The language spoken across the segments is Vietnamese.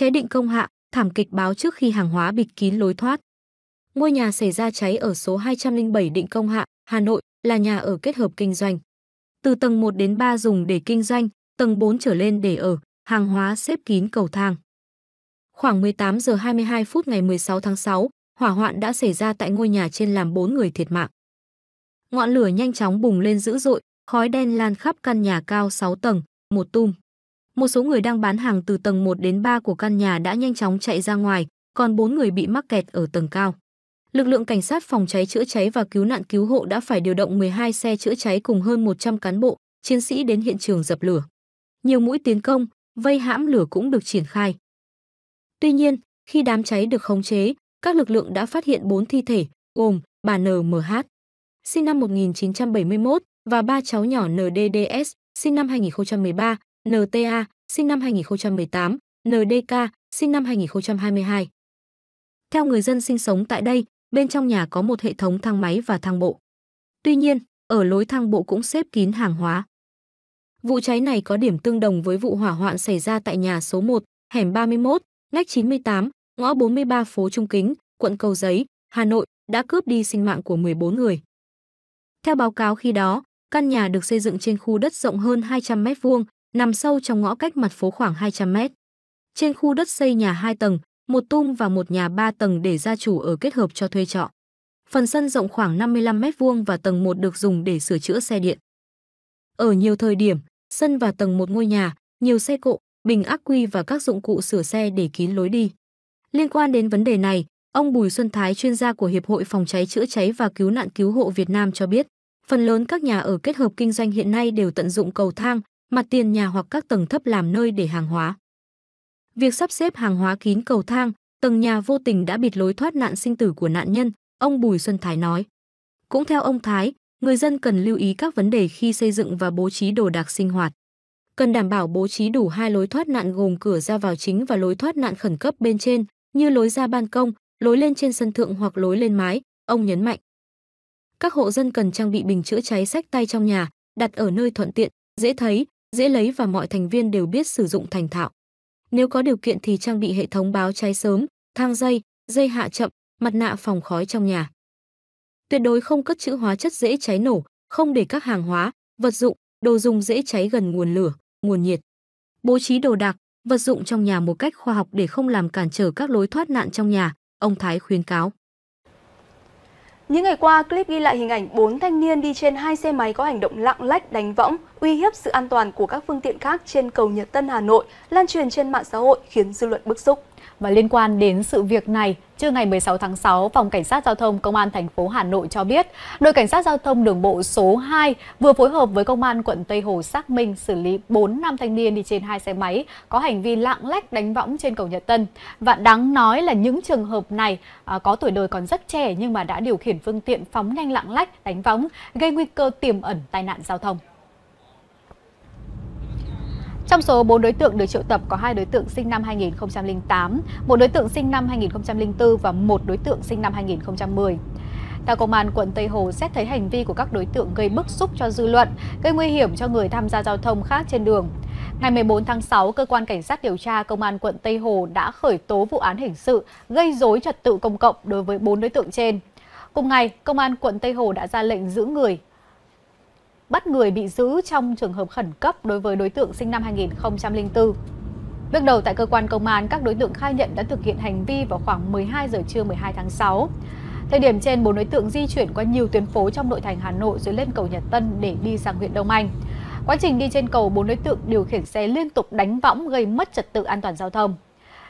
chế định công hạ, thảm kịch báo trước khi hàng hóa bịt kín lối thoát. Ngôi nhà xảy ra cháy ở số 207 Định Công Hạ, Hà Nội là nhà ở kết hợp kinh doanh. Từ tầng 1 đến 3 dùng để kinh doanh, tầng 4 trở lên để ở, hàng hóa xếp kín cầu thang. Khoảng 18 giờ 22 phút ngày 16 tháng 6, hỏa hoạn đã xảy ra tại ngôi nhà trên làm 4 người thiệt mạng. Ngọn lửa nhanh chóng bùng lên dữ dội, khói đen lan khắp căn nhà cao 6 tầng, một tum. Một số người đang bán hàng từ tầng 1 đến 3 của căn nhà đã nhanh chóng chạy ra ngoài, còn 4 người bị mắc kẹt ở tầng cao. Lực lượng cảnh sát phòng cháy chữa cháy và cứu nạn cứu hộ đã phải điều động 12 xe chữa cháy cùng hơn 100 cán bộ, chiến sĩ đến hiện trường dập lửa. Nhiều mũi tiến công, vây hãm lửa cũng được triển khai. Tuy nhiên, khi đám cháy được khống chế, các lực lượng đã phát hiện 4 thi thể, gồm bà NMH, sinh năm 1971 và ba cháu nhỏ NDDS, sinh năm 2013, NTA, sinh năm 2018, NDK, sinh năm 2022. Theo người dân sinh sống tại đây, bên trong nhà có một hệ thống thang máy và thang bộ. Tuy nhiên, ở lối thang bộ cũng xếp kín hàng hóa. Vụ cháy này có điểm tương đồng với vụ hỏa hoạn xảy ra tại nhà số 1, hẻm 31, ngách 98, ngõ 43 phố Trung Kính, quận Cầu Giấy, Hà Nội đã cướp đi sinh mạng của 14 người. Theo báo cáo khi đó, căn nhà được xây dựng trên khu đất rộng hơn 200 m2, nằm sâu trong ngõ cách mặt phố khoảng 200 mét. Trên khu đất xây nhà 2 tầng, một tum và một nhà 3 tầng để gia chủ ở kết hợp cho thuê trọ. Phần sân rộng khoảng 55 mét vuông và tầng 1 được dùng để sửa chữa xe điện. Ở nhiều thời điểm, sân và tầng một ngôi nhà, nhiều xe cộ, bình ác quy và các dụng cụ sửa xe để kín lối đi. Liên quan đến vấn đề này, ông Bùi Xuân Thái chuyên gia của Hiệp hội Phòng cháy chữa cháy và Cứu nạn Cứu hộ Việt Nam cho biết, phần lớn các nhà ở kết hợp kinh doanh hiện nay đều tận dụng cầu thang, mặt tiền nhà hoặc các tầng thấp làm nơi để hàng hóa. Việc sắp xếp hàng hóa kín cầu thang, tầng nhà vô tình đã bịt lối thoát nạn sinh tử của nạn nhân, ông Bùi Xuân Thái nói. Cũng theo ông Thái, người dân cần lưu ý các vấn đề khi xây dựng và bố trí đồ đạc sinh hoạt. Cần đảm bảo bố trí đủ hai lối thoát nạn gồm cửa ra vào chính và lối thoát nạn khẩn cấp bên trên, như lối ra ban công, lối lên trên sân thượng hoặc lối lên mái, ông nhấn mạnh. Các hộ dân cần trang bị bình chữa cháy sách tay trong nhà, đặt ở nơi thuận tiện, dễ thấy, dễ lấy và mọi thành viên đều biết sử dụng thành thạo. Nếu có điều kiện thì trang bị hệ thống báo cháy sớm, thang dây, dây hạ chậm, mặt nạ phòng khói trong nhà. Tuyệt đối không cất trữ hóa chất dễ cháy nổ, không để các hàng hóa, vật dụng, đồ dùng dễ cháy gần nguồn lửa, nguồn nhiệt. Bố trí đồ đạc, vật dụng trong nhà một cách khoa học để không làm cản trở các lối thoát nạn trong nhà, ông Thái khuyến cáo. Những ngày qua, clip ghi lại hình ảnh 4 thanh niên đi trên hai xe máy có hành động lạng lách đánh võng, uy hiếp sự an toàn của các phương tiện khác trên cầu Nhật Tân Hà Nội lan truyền trên mạng xã hội khiến dư luận bức xúc. Và liên quan đến sự việc này, Trưa ngày 16 tháng 6, Phòng Cảnh sát Giao thông Công an thành phố Hà Nội cho biết, đội Cảnh sát Giao thông đường bộ số 2 vừa phối hợp với Công an quận Tây Hồ xác minh xử lý 4 nam thanh niên đi trên hai xe máy có hành vi lạng lách đánh võng trên cầu Nhật Tân. Và đáng nói là những trường hợp này à, có tuổi đời còn rất trẻ nhưng mà đã điều khiển phương tiện phóng nhanh lạng lách đánh võng, gây nguy cơ tiềm ẩn tai nạn giao thông. Trong số 4 đối tượng được triệu tập có hai đối tượng sinh năm 2008, một đối tượng sinh năm 2004 và một đối tượng sinh năm 2010. Theo Công an quận Tây Hồ xét thấy hành vi của các đối tượng gây bức xúc cho dư luận, gây nguy hiểm cho người tham gia giao thông khác trên đường. Ngày 14 tháng 6, Cơ quan Cảnh sát điều tra Công an quận Tây Hồ đã khởi tố vụ án hình sự gây dối trật tự công cộng đối với 4 đối tượng trên. Cùng ngày, Công an quận Tây Hồ đã ra lệnh giữ người, bắt người bị giữ trong trường hợp khẩn cấp đối với đối tượng sinh năm 2004. Bước đầu tại cơ quan công an, các đối tượng khai nhận đã thực hiện hành vi vào khoảng 12 giờ trưa 12 tháng 6. Thời điểm trên, bốn đối tượng di chuyển qua nhiều tuyến phố trong nội thành Hà Nội rồi lên cầu Nhật Tân để đi sang huyện Đông Anh. Quá trình đi trên cầu, bốn đối tượng điều khiển xe liên tục đánh võng gây mất trật tự an toàn giao thông.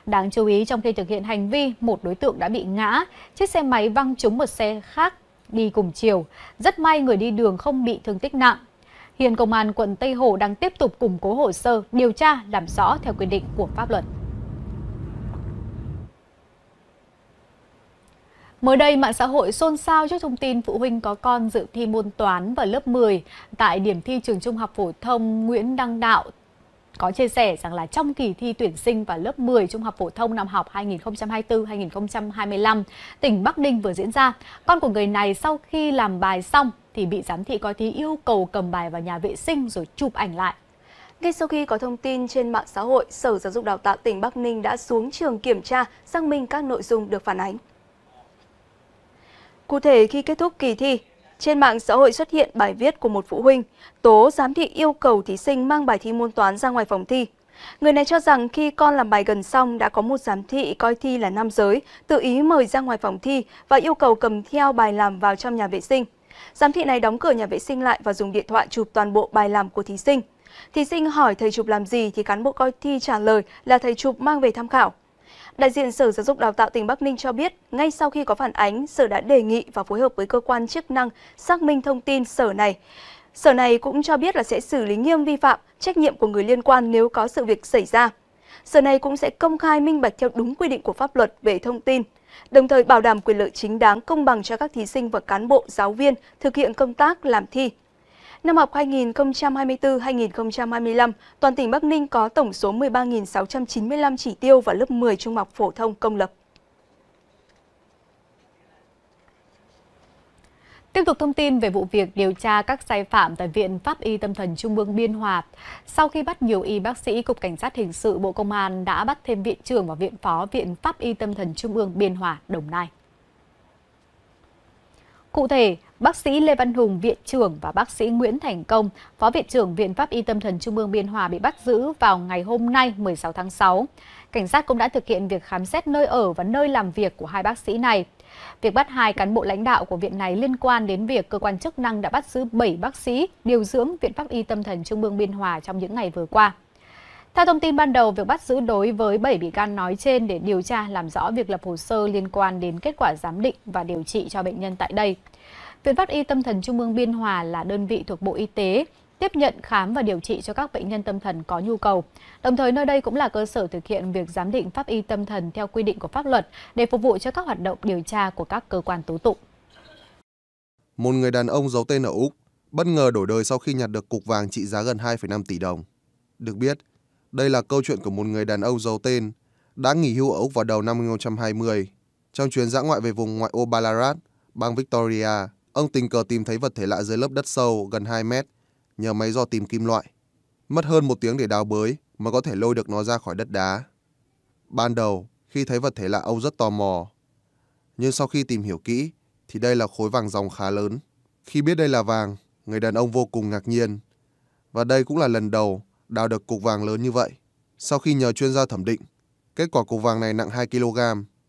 Đáng chú ý, trong khi thực hiện hành vi, một đối tượng đã bị ngã, chiếc xe máy văng trúng một xe khác đi cùng chiều. Rất may người đi đường không bị thương tích nặng. Hiện Công an quận Tây Hồ đang tiếp tục củng cố hồ sơ, điều tra, làm rõ theo quy định của pháp luật. Mới đây, mạng xã hội xôn xao trước thông tin phụ huynh có con dự thi môn toán vào lớp 10 tại điểm thi trường trung học phổ thông Nguyễn Đăng Đạo, có chia sẻ rằng là trong kỳ thi tuyển sinh vào lớp 10 trung học phổ thông năm học 2024-2025, tỉnh Bắc Ninh vừa diễn ra. Con của người này sau khi làm bài xong thì bị giám thị coi thi yêu cầu cầm bài vào nhà vệ sinh rồi chụp ảnh lại. Ngay sau khi có thông tin trên mạng xã hội, Sở Giáo dục Đào tạo tỉnh Bắc Ninh đã xuống trường kiểm tra, xác minh các nội dung được phản ánh. Cụ thể, khi kết thúc kỳ thi, trên mạng xã hội xuất hiện bài viết của một phụ huynh tố giám thị yêu cầu thí sinh mang bài thi môn toán ra ngoài phòng thi. Người này cho rằng khi con làm bài gần xong đã có một giám thị coi thi là nam giới, tự ý mời ra ngoài phòng thi và yêu cầu cầm theo bài làm vào trong nhà vệ sinh. Giám thị này đóng cửa nhà vệ sinh lại và dùng điện thoại chụp toàn bộ bài làm của thí sinh. Thí sinh hỏi thầy chụp làm gì thì cán bộ coi thi trả lời là thầy chụp mang về tham khảo. Đại diện Sở Giáo dục Đào tạo tỉnh Bắc Ninh cho biết, ngay sau khi có phản ánh, Sở đã đề nghị và phối hợp với cơ quan chức năng xác minh thông tin Sở này. Sở này cũng cho biết là sẽ xử lý nghiêm vi phạm, trách nhiệm của người liên quan nếu có sự việc xảy ra. Sở này cũng sẽ công khai minh bạch theo đúng quy định của pháp luật về thông tin, đồng thời bảo đảm quyền lợi chính đáng công bằng cho các thí sinh và cán bộ, giáo viên thực hiện công tác làm thi. Năm học 2024-2025, toàn tỉnh Bắc Ninh có tổng số 13.695 chỉ tiêu vào lớp 10 trung học phổ thông công lập. Tiếp tục thông tin về vụ việc điều tra các sai phạm tại Viện Pháp y Tâm thần Trung ương Biên Hòa. Sau khi bắt nhiều y bác sĩ, Cục Cảnh sát Hình sự Bộ Công an đã bắt thêm Viện trưởng và Viện Phó Viện Pháp y Tâm thần Trung ương Biên Hòa, Đồng Nai. Cụ thể, Bác sĩ Lê Văn Hùng, Viện trưởng và bác sĩ Nguyễn Thành Công, Phó Viện trưởng Viện Pháp Y Tâm thần Trung ương Biên Hòa bị bắt giữ vào ngày hôm nay 16 tháng 6. Cảnh sát cũng đã thực hiện việc khám xét nơi ở và nơi làm việc của hai bác sĩ này. Việc bắt hai cán bộ lãnh đạo của viện này liên quan đến việc cơ quan chức năng đã bắt giữ 7 bác sĩ điều dưỡng Viện Pháp Y Tâm thần Trung ương Biên Hòa trong những ngày vừa qua. Theo thông tin ban đầu, việc bắt giữ đối với 7 bị can nói trên để điều tra làm rõ việc lập hồ sơ liên quan đến kết quả giám định và điều trị cho bệnh nhân tại đây. Viện Pháp y Tâm thần Trung ương Biên Hòa là đơn vị thuộc Bộ Y tế, tiếp nhận khám và điều trị cho các bệnh nhân tâm thần có nhu cầu. Đồng thời nơi đây cũng là cơ sở thực hiện việc giám định pháp y tâm thần theo quy định của pháp luật để phục vụ cho các hoạt động điều tra của các cơ quan tố tụng. Một người đàn ông giấu tên ở Úc bất ngờ đổi đời sau khi nhặt được cục vàng trị giá gần 2,5 tỷ đồng. Được biết, đây là câu chuyện của một người đàn ông giấu tên đã nghỉ hưu ở Úc vào đầu năm 2020 trong chuyến dã ngoại về vùng ngoại ô Ballarat, bang Victoria. Ông tình cờ tìm thấy vật thể lạ dưới lớp đất sâu gần 2 mét nhờ máy dò tìm kim loại. Mất hơn một tiếng để đào bới mà có thể lôi được nó ra khỏi đất đá. Ban đầu, khi thấy vật thể lạ ông rất tò mò. Nhưng sau khi tìm hiểu kỹ, thì đây là khối vàng dòng khá lớn. Khi biết đây là vàng, người đàn ông vô cùng ngạc nhiên. Và đây cũng là lần đầu đào được cục vàng lớn như vậy. Sau khi nhờ chuyên gia thẩm định, kết quả cục vàng này nặng 2 kg.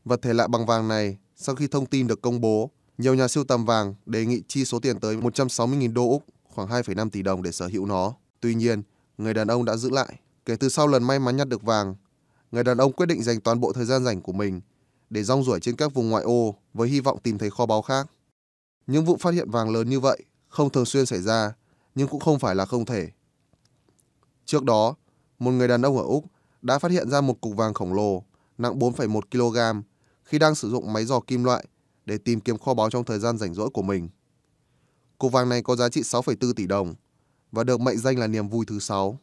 Vật thể lạ bằng vàng này, sau khi thông tin được công bố, nhiều nhà sưu tầm vàng đề nghị chi số tiền tới 160.000 đô Úc, khoảng 2,5 tỷ đồng để sở hữu nó. Tuy nhiên, người đàn ông đã giữ lại. Kể từ sau lần may mắn nhặt được vàng, người đàn ông quyết định dành toàn bộ thời gian rảnh của mình để rong ruổi trên các vùng ngoại ô với hy vọng tìm thấy kho báu khác. Những vụ phát hiện vàng lớn như vậy không thường xuyên xảy ra, nhưng cũng không phải là không thể. Trước đó, một người đàn ông ở Úc đã phát hiện ra một cục vàng khổng lồ nặng 4,1 kg khi đang sử dụng máy dò kim loại để tìm kiếm kho báu trong thời gian rảnh rỗi của mình. Cục vàng này có giá trị 6,4 tỷ đồng và được mệnh danh là niềm vui thứ sáu.